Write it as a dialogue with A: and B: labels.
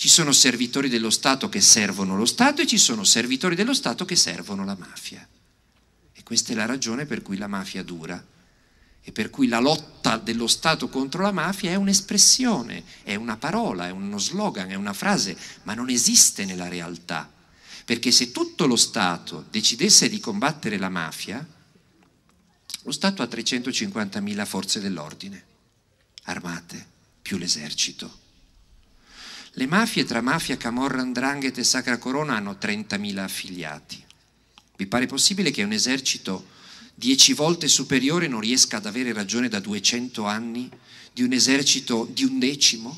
A: Ci sono servitori dello Stato che servono lo Stato e ci sono servitori dello Stato che servono la mafia. E questa è la ragione per cui la mafia dura e per cui la lotta dello Stato contro la mafia è un'espressione, è una parola, è uno slogan, è una frase, ma non esiste nella realtà. Perché se tutto lo Stato decidesse di combattere la mafia, lo Stato ha 350.000 forze dell'ordine, armate, più l'esercito. Le mafie tra mafia, camorra, andrangheta e sacra corona hanno 30.000 affiliati. Vi pare possibile che un esercito dieci volte superiore non riesca ad avere ragione da 200 anni di un esercito di un decimo?